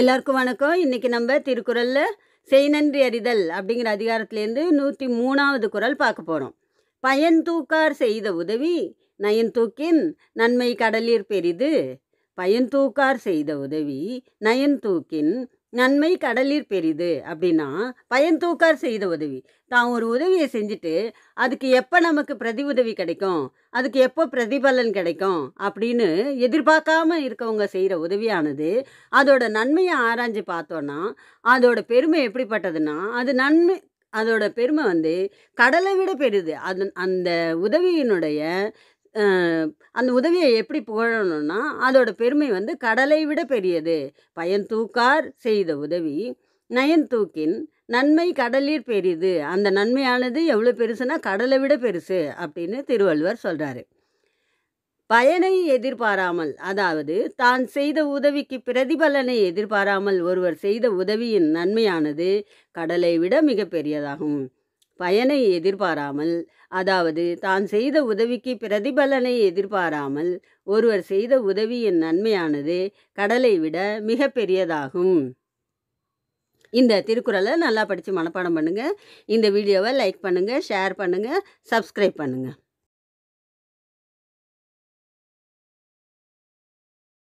எல்லாருக்கும் வணக்கம் இன்றைக்கி நம்ம திருக்குறளில் செய் நன்றி அறிதல் அப்படிங்கிற அதிகாரத்திலேருந்து நூற்றி மூணாவது குரல் பார்க்க போகிறோம் பயன் தூக்கார் செய்த உதவி நயன் தூக்கின் நன்மை கடலீர் பெரிது பயன்தூக்கார் செய்த உதவி நயன்தூக்கின் நன்மை கடலில் பெரிது அப்படின்னா பயன்தூக்கார் செய்த உதவி தான் ஒரு உதவியை செஞ்சுட்டு அதுக்கு எப்போ நமக்கு பிரதி உதவி கிடைக்கும் அதுக்கு எப்போ பிரதிபலன் கிடைக்கும் அப்படின்னு எதிர்பார்க்காமல் இருக்கவங்க செய்கிற உதவியானது அதோட நன்மையை ஆராய்ஞ்சு பார்த்தோன்னா அதோட பெருமை எப்படிப்பட்டதுன்னா அது நன்மை அதோட பெருமை வந்து கடலை விட பெரிது அது அந்த உதவியினுடைய அந்த உதவியை எப்படி புகழணும்னா அதோட பெருமை வந்து கடலை விட பெரியது பயன் தூக்கார் செய்த உதவி நயன் தூக்கின் நன்மை கடலில் பெரியது அந்த நன்மையானது எவ்வளோ பெருசுன்னா கடலை விட பெருசு அப்படின்னு திருவள்ளுவர் சொல்கிறாரு பயனை எதிர்பாராமல் அதாவது தான் செய்த உதவிக்கு பிரதிபலனை எதிர்பாராமல் ஒருவர் செய்த உதவியின் நன்மையானது கடலை விட மிக பெரியதாகும் பயனை எதிர்பாராமல் அதாவது தான் செய்த உதவிக்கு பிரதிபலனை எதிர்பாராமல் ஒருவர் செய்த உதவியின் நன்மையானது கடலை விட மிக பெரியதாகும் இந்த திருக்குறளை நல்லா படித்து மனப்பாடம் பண்ணுங்கள் இந்த வீடியோவை லைக் பண்ணுங்கள் ஷேர் பண்ணுங்கள் சப்ஸ்கிரைப் பண்ணுங்கள்